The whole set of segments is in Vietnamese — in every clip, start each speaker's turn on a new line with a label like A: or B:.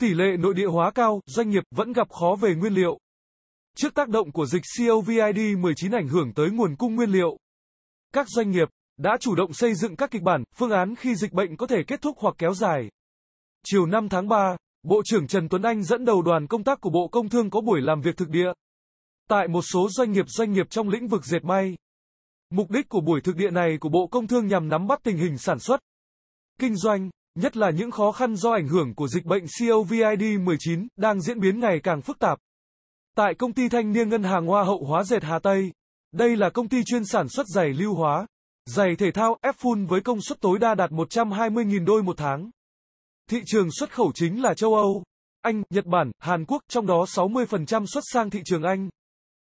A: tỷ lệ nội địa hóa cao, doanh nghiệp vẫn gặp khó về nguyên liệu. Trước tác động của dịch COVID-19 ảnh hưởng tới nguồn cung nguyên liệu, các doanh nghiệp đã chủ động xây dựng các kịch bản, phương án khi dịch bệnh có thể kết thúc hoặc kéo dài. Chiều 5 tháng 3, Bộ trưởng Trần Tuấn Anh dẫn đầu đoàn công tác của Bộ Công Thương có buổi làm việc thực địa tại một số doanh nghiệp doanh nghiệp trong lĩnh vực dệt may. Mục đích của buổi thực địa này của Bộ Công Thương nhằm nắm bắt tình hình sản xuất, kinh doanh nhất là những khó khăn do ảnh hưởng của dịch bệnh COVID-19 đang diễn biến ngày càng phức tạp. Tại công ty thanh niên ngân hàng Hoa hậu hóa dệt Hà Tây, đây là công ty chuyên sản xuất giày lưu hóa, giày thể thao ép full với công suất tối đa đạt 120.000 đôi một tháng. Thị trường xuất khẩu chính là châu Âu, Anh, Nhật Bản, Hàn Quốc, trong đó 60% xuất sang thị trường Anh.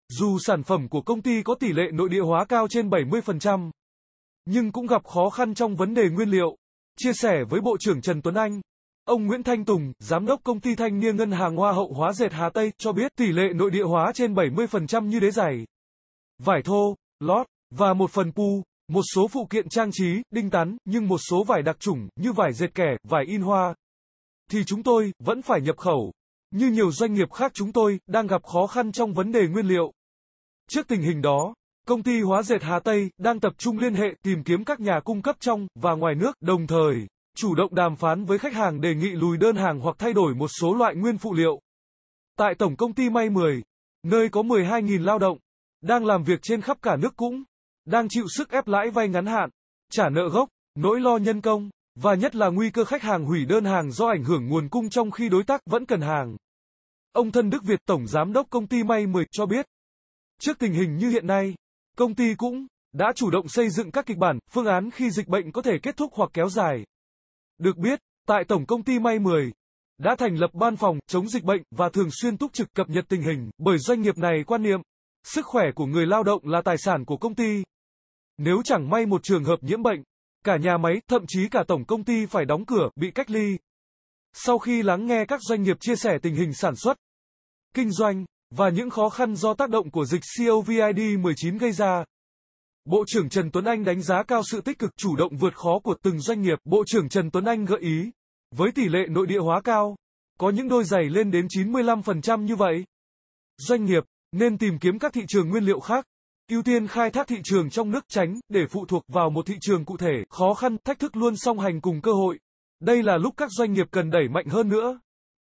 A: Dù sản phẩm của công ty có tỷ lệ nội địa hóa cao trên 70%, nhưng cũng gặp khó khăn trong vấn đề nguyên liệu. Chia sẻ với Bộ trưởng Trần Tuấn Anh, ông Nguyễn Thanh Tùng, Giám đốc Công ty Thanh niên Ngân hàng Hoa hậu Hóa dệt Hà Tây, cho biết tỷ lệ nội địa hóa trên 70% như đế giày, vải thô, lót, và một phần pu, một số phụ kiện trang trí, đinh tán, nhưng một số vải đặc chủng, như vải dệt kẻ, vải in hoa, thì chúng tôi vẫn phải nhập khẩu. Như nhiều doanh nghiệp khác chúng tôi đang gặp khó khăn trong vấn đề nguyên liệu. Trước tình hình đó, Công ty hóa dệt Hà Tây đang tập trung liên hệ tìm kiếm các nhà cung cấp trong và ngoài nước, đồng thời chủ động đàm phán với khách hàng đề nghị lùi đơn hàng hoặc thay đổi một số loại nguyên phụ liệu. Tại tổng công ty May 10, nơi có 12.000 lao động, đang làm việc trên khắp cả nước cũng đang chịu sức ép lãi vay ngắn hạn, trả nợ gốc, nỗi lo nhân công và nhất là nguy cơ khách hàng hủy đơn hàng do ảnh hưởng nguồn cung trong khi đối tác vẫn cần hàng. Ông Thân Đức Việt, tổng giám đốc công ty May 10 cho biết, trước tình hình như hiện nay, Công ty cũng đã chủ động xây dựng các kịch bản, phương án khi dịch bệnh có thể kết thúc hoặc kéo dài. Được biết, tại Tổng công ty May 10, đã thành lập ban phòng chống dịch bệnh và thường xuyên túc trực cập nhật tình hình bởi doanh nghiệp này quan niệm, sức khỏe của người lao động là tài sản của công ty. Nếu chẳng may một trường hợp nhiễm bệnh, cả nhà máy, thậm chí cả tổng công ty phải đóng cửa, bị cách ly. Sau khi lắng nghe các doanh nghiệp chia sẻ tình hình sản xuất, kinh doanh, và những khó khăn do tác động của dịch COVID-19 gây ra. Bộ trưởng Trần Tuấn Anh đánh giá cao sự tích cực chủ động vượt khó của từng doanh nghiệp. Bộ trưởng Trần Tuấn Anh gợi ý, với tỷ lệ nội địa hóa cao, có những đôi giày lên đến 95% như vậy. Doanh nghiệp nên tìm kiếm các thị trường nguyên liệu khác, ưu tiên khai thác thị trường trong nước tránh để phụ thuộc vào một thị trường cụ thể. Khó khăn, thách thức luôn song hành cùng cơ hội. Đây là lúc các doanh nghiệp cần đẩy mạnh hơn nữa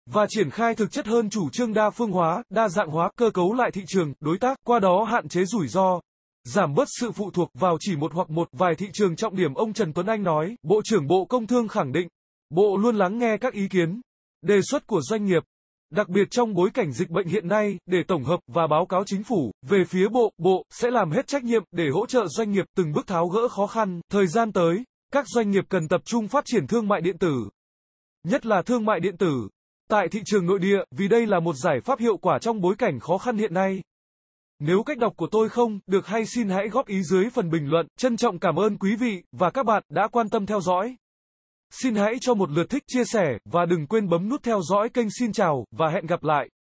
A: và triển khai thực chất hơn chủ trương đa phương hóa, đa dạng hóa, cơ cấu lại thị trường, đối tác, qua đó hạn chế rủi ro, giảm bớt sự phụ thuộc vào chỉ một hoặc một vài thị trường trọng điểm ông Trần Tuấn Anh nói. Bộ trưởng Bộ Công Thương khẳng định, Bộ luôn lắng nghe các ý kiến, đề xuất của doanh nghiệp, đặc biệt trong bối cảnh dịch bệnh hiện nay, để tổng hợp và báo cáo chính phủ. Về phía Bộ, Bộ sẽ làm hết trách nhiệm để hỗ trợ doanh nghiệp từng bước tháo gỡ khó khăn. Thời gian tới, các doanh nghiệp cần tập trung phát triển thương mại điện tử, nhất là thương mại điện tử tại thị trường nội địa, vì đây là một giải pháp hiệu quả trong bối cảnh khó khăn hiện nay. Nếu cách đọc của tôi không được hay xin hãy góp ý dưới phần bình luận. Trân trọng cảm ơn quý vị và các bạn đã quan tâm theo dõi. Xin hãy cho một lượt thích chia sẻ và đừng quên bấm nút theo dõi kênh xin chào và hẹn gặp lại.